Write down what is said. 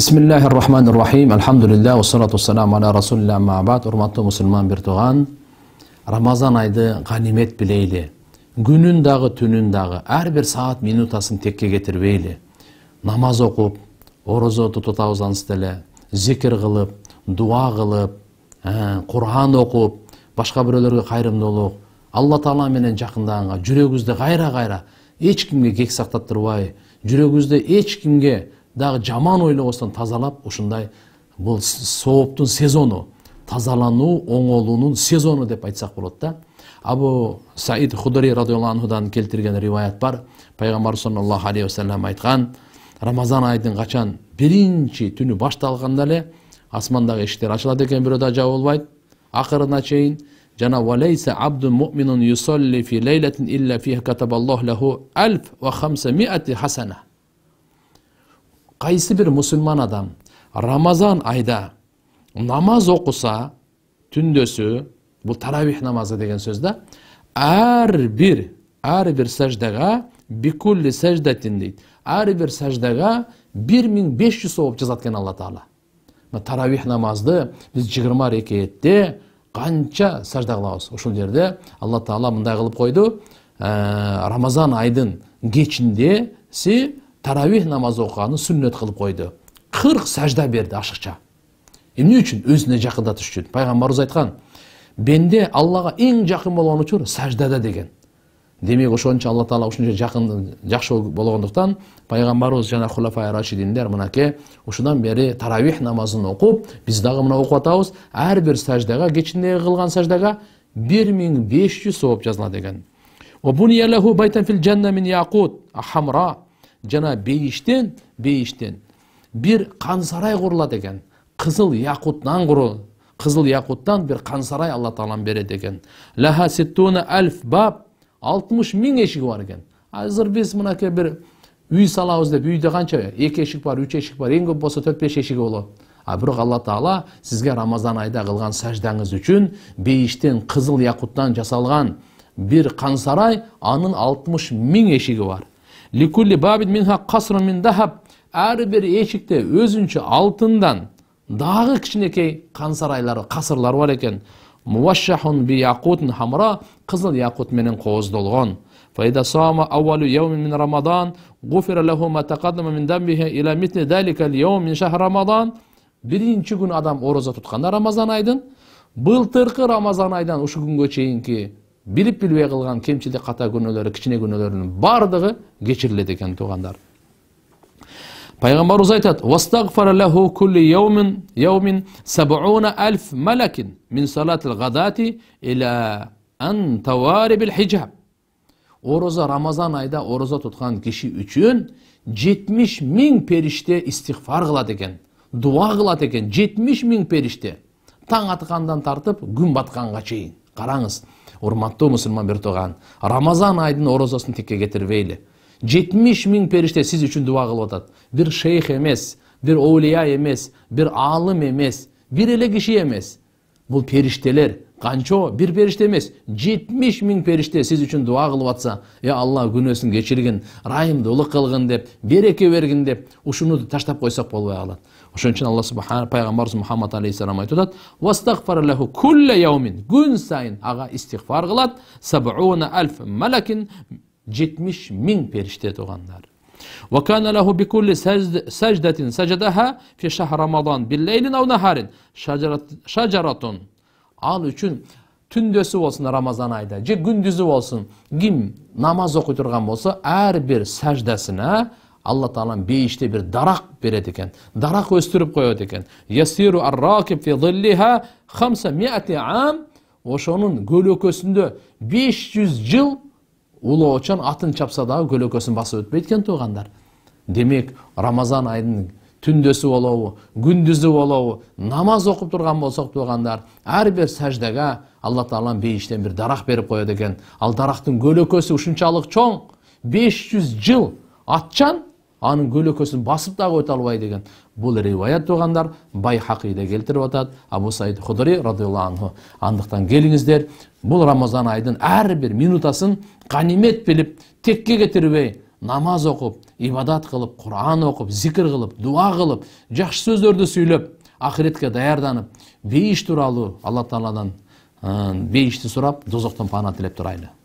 бисмиллахи рахманир рахим алхамдулилля уассалату уассаламу аля расулилля мабад урматтуу мусулман бир тууган рамазан айды ганимет билейли күнүн дагы түнүн дагы ар бир саат минутасын текке кетирбейли намаз окуп орозо тутабыз ансыз деле зикир кылып дуа кылып куран окуп башка бирөөлөргө кайрымдуулук алла таала менен жакындаганга жүрөгүбүздү кайра кайра эч кимге кек сактап турбай жүрөгүбүздү эч кимге дагы жаман осын тазалап ушундай бұл сооптун сезону тазалануу оңолуунун сезону деп айтсак болот да абу саид худри радиаллаху анхудан келтирген риваят бар пайгамбар саллаллаху алейхи вассалам айткан рамазан айдын качан биринчи түнү башталганда эле асмандагы эшиктер ачылат экен бирөө да жабылбайт акырына чейин жана валейса абду муминун юсолли фи лейлатин илля фиха аллаху лаху альф хасана қайсы бір мұсылман адам рамазан айда намаз оқыса түндесі бұл таравих намазы деген сөз да әрбір әрбір сәждаға бикулли сәждатин дейді әрбір сәждаға бір мың бес жүз сауап жазады екен алла тағала мына таравих намазды біз жиырма рекетте қанша сәжда қыламыз ошол жерде алла тағала мындай қылып қойды ә, рамазан айдын кечіндесі таравих намазы оқығанын сүннет қылып қойды қырық сәжда берді ашықша эмне үчүн өзүнө жакындатыш үчүн пайгамбарыбыз айткан бенде аллаға ең жақын болгон үшін саждада деген демек ошончо алла таала ушунча жакын жакшы болгондуктан пайгамбарыбыз жана хулафай рашидиндер мынакей ушундан бери таравих намазын окуп биз дагы мына окуп атабыз ар бир саждага кечиндеги кылган саждага бир миң беш жүз сооп жазылат экен жана бейиштен бейиштен бир кан сарай курулат экен кызыл якуттан куру кызыл якуттан бир кан сарай алла таалам берет экен ляха ситтуна альф баб алтымыш миң эшиги бар экен азыр биз мынакей бир үй салабыз деп үйдө канча эки эшик бар үч эшик бар эң көп болсо төрт беш эшиги болот а бирок алла таала сизге рамазан айда кылган саждаңыз үчүн бейиштен кызыл якуттан жасалган бир кан сарай анын алтымыш миң эшиги бар Likulli babid minha qasrun min dahab. Ар бир эшикте өзүнчө алтындан дагы кичинекей кансарайлары, касырлары бар экен. Муваššахун би якутин хамра, кызыл якут менен кооздолгон. Пайда аввалу йаум мин Рамадан, гуфир лаху ма тақаддама мин дамбихи ила мисли залика йаум мин шаҳр Рамадан. Биринчи күн адам ораза туткан Рамазан айдын. Былтыркы Рамазан айдан ушу күнгө чейинки билип билбей кылган кемчилик ката күнөөлөрү кичине күнөөлөрүнүн баардыгы кечирилет экен туугандар пайгамбарыбыз айтат вастагфара ороза рамазан айда ороза туткан киши үчүн жетимиш миң периште истигфар кылат экен дуа кылат экен жетимиш миң периште таң аткандан тартып күн батканга чейин қараңыз урматтуу мусулман бир тууган рамазан айдын орозосун текке кетирбейли жетимиш миң периште сиз үчүн дуба кылып атат бир шейх эмес бир оулия эмес бир аалым эмес бир эле киши эмес бул периштелер қанчо бір періште емес жетмиш мың періште сіз үшін дұға қылып атса е алла күнәсін кечірген райымды ұлық қылғын деп береке бергін деп ушуну таштап қойсақ болбой қалады ошон үчүн алла субхан пайгамбарыбыз мухаммад алейхисалам айтып атат күн сайын ага истигфар кылат сабуна альф малакин жетмиш миң периште туугандар وكان له بكل سجد سجدة سجدها في شهر رمضان بالليل أو نهار شجرة, شجرة ал үчүн түндөсү болсун рамазан айда же күндүзү болсун ким намаз окуй турган болсо ар бир саждасына алла таалам бейиште бир дарак берет экен дарак өстүрүп коет экен ошонун көлөкөсүндө беш жүз жыл улоочон атын чапса дагы көлөкөсүн басып өтпөйт экен туугандар демек рамазан айынын түндесі олауы күндізі олауы намаз оқып тұрған болсақ тұрғандар әрбір сәждаға алла тағалам бейіштен бір дарақ беріп қояды екен ал дарақтың көлөкөсү ушунчалык чоң 500 жыл атчан анын көлөкөсүн басып дагы өтө екен бұл бул риwayat бай хақиде келтіріп атат абу саид худри радиаллаху анху андықтан келіңіздер бұл рамазан айдын әрбір минутасын ғанимет билип текке кетирбей намаз оқып ибадат қылып құран оқып зикір қылып дуа қылып жақсы сөздерді сөйлеп ақыретке даярданып бейіш туралы алла тағаладан бейішті сұрап дозақтан пана тілеп тұрайлы